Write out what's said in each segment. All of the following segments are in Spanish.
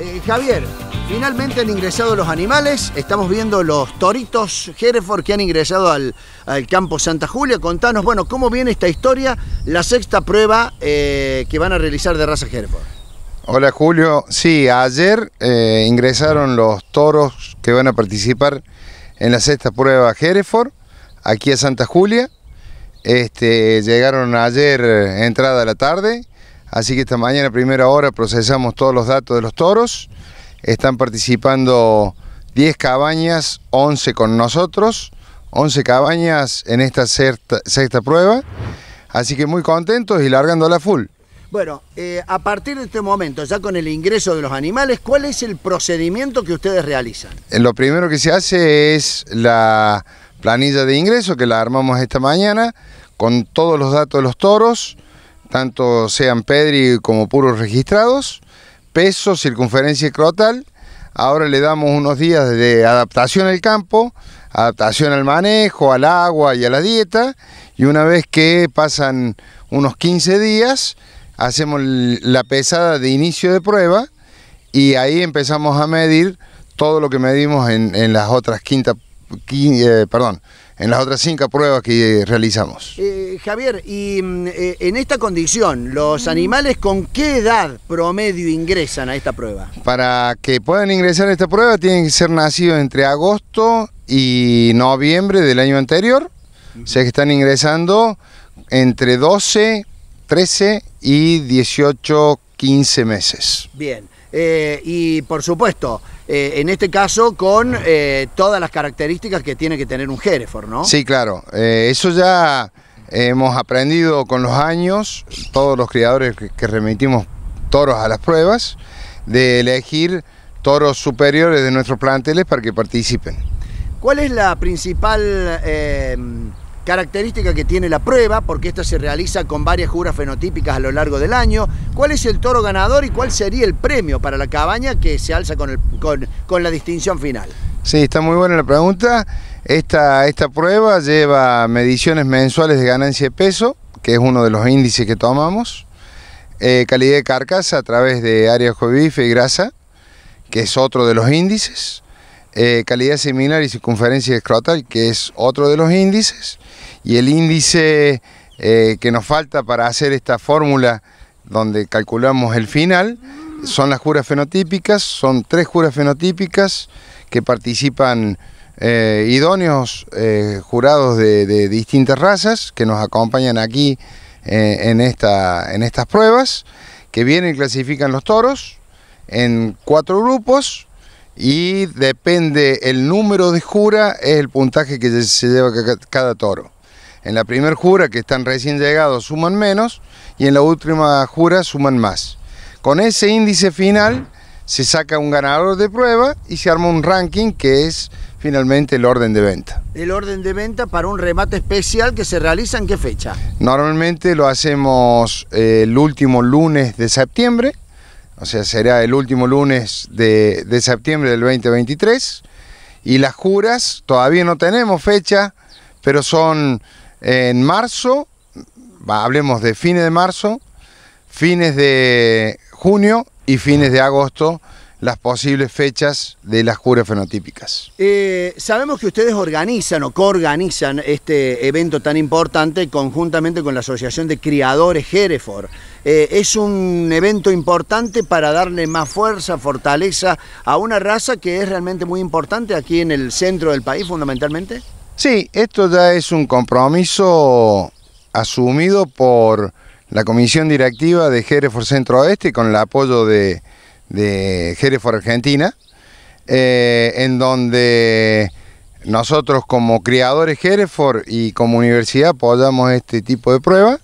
Eh, Javier, finalmente han ingresado los animales. Estamos viendo los toritos Hereford que han ingresado al, campo Santa Julia. Contanos, bueno, cómo viene esta historia, la sexta prueba eh, que van a realizar de raza Hereford. Hola Julio, sí, ayer eh, ingresaron los toros que van a participar en la sexta prueba Hereford, aquí a Santa Julia. Este, llegaron ayer entrada a la tarde Así que esta mañana, primera hora, procesamos todos los datos de los toros. Están participando 10 cabañas, 11 con nosotros, 11 cabañas en esta sexta, prueba. Así que muy contentos y largando la full. Bueno, eh, a partir de este momento, ya con el ingreso de los animales, ¿cuál es el procedimiento que ustedes realizan? Eh, lo primero que se hace es la planilla de ingreso que la armamos esta mañana con todos los datos de los toros tanto sean Pedri como puros registrados, peso, circunferencia y crotal. Ahora le damos unos días de adaptación al campo, adaptación al manejo, al agua y a la dieta. Y una vez que pasan unos 15 días, hacemos la pesada de inicio de prueba y ahí empezamos a medir todo lo que medimos en, en las otras quintas eh, perdón, en las otras cinco pruebas que eh, realizamos. Eh, Javier, y mm, en esta condición, ¿los animales con qué edad promedio ingresan a esta prueba? Para que puedan ingresar a esta prueba tienen que ser nacidos entre agosto y noviembre del año anterior, o sea que están ingresando entre 12, 13 y 18, 15 meses. Bien. Eh, y por supuesto, eh, en este caso con eh, todas las características que tiene que tener un Hereford, ¿no? Sí, claro, eso ya hemos aprendido con los años, todos los criadores que, que, remitimos toros a las pruebas, de elegir toros superiores de nuestros planteles para que participen. ¿Cuál es la principal característica que tiene la prueba, porque esta se realiza con varias juras fenotípicas a lo largo del año, cuál es el toro ganador y cuál sería el premio para la cabaña que se alza con, la distinción final. Sí, está muy buena la pregunta. Esta, esta prueba lleva mediciones mensuales de ganancia de peso, que es uno de los índices que tomamos, eh, calidad de carcasa a través de áreas de y grasa, que es otro de los índices, eh, calidad seminal y circunferencia escrotal, que es otro de los índices, y el índice eh, que nos falta para hacer esta fórmula donde calculamos el final, son las juras fenotípicas, son tres juras fenotípicas que participan eh, idóneos jurados de, distintas razas que nos acompañan aquí en, esta, en estas pruebas, que vienen y clasifican los toros en cuatro grupos y depende el número de jura, es el puntaje que se lleva cada toro. En la primera jura, que están recién llegados, suman menos y en la última jura suman más. Con ese índice final se saca un ganador de prueba y se arma un ranking que es finalmente el orden de venta. El orden de venta para un remate especial que se realiza en qué fecha? Normalmente lo hacemos eh, el último lunes de septiembre o sea, será el último lunes de, de septiembre del 2023. Y las juras, todavía no tenemos fecha, pero son en marzo, hablemos de fines de marzo, fines de junio y fines de agosto las posibles fechas de las curas fenotípicas. Eh, sabemos que ustedes organizan o coorganizan este evento tan importante conjuntamente con la Asociación de Criadores Hereford. Eh, es un evento importante para darle más fuerza, fortaleza a una raza que es realmente muy importante aquí en el centro del país fundamentalmente. Sí, esto ya es un compromiso asumido por la Comisión Directiva de Hereford Centro Oeste con el apoyo de de Hereford Argentina, eh, en donde nosotros como criadores Hereford y como universidad apoyamos este tipo de pruebas,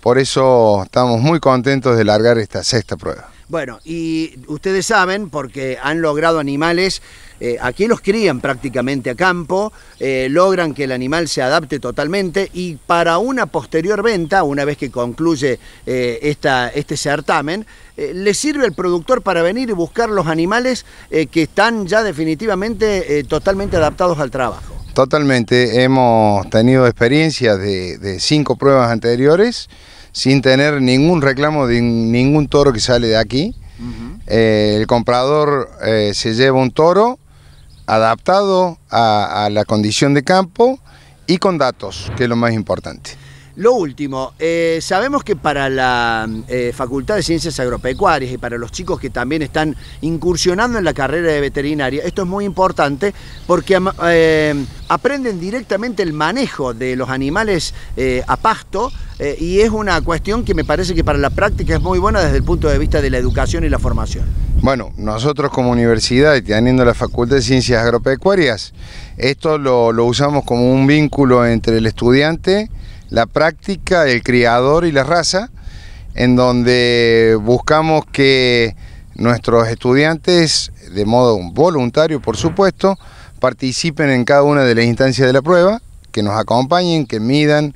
por eso estamos muy contentos de largar esta sexta prueba. Bueno, y ustedes saben, porque han logrado animales, eh, aquí los crían prácticamente a campo, eh, logran que el animal se adapte totalmente y para una posterior venta, una vez que concluye eh, este certamen, le sirve al productor para venir y buscar los animales que están ya definitivamente totalmente adaptados al trabajo. Totalmente, hemos tenido experiencias de cinco pruebas anteriores sin tener ningún reclamo de ningún toro que sale de aquí. Eh, el comprador eh, se lleva un toro adaptado a la condición de campo y con datos, que es lo más importante. Lo último, eh, sabemos que para la eh, Facultad de Ciencias Agropecuarias y para los chicos que también están incursionando en la carrera de veterinaria, esto es muy importante porque eh, aprenden directamente el manejo de los animales a pasto y es una cuestión que me parece que para la práctica es muy buena desde el punto de vista de la educación y la formación. Bueno, nosotros como universidad y teniendo la Facultad de Ciencias Agropecuarias, esto lo usamos como un vínculo entre el estudiante la práctica, el criador y la raza, en donde buscamos que nuestros estudiantes, de modo voluntario por supuesto, participen en cada una de las instancias de la prueba, que nos acompañen, que midan,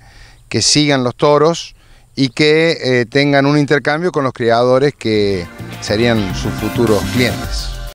que sigan los toros y que eh, tengan un intercambio con los criadores que serían sus futuros clientes.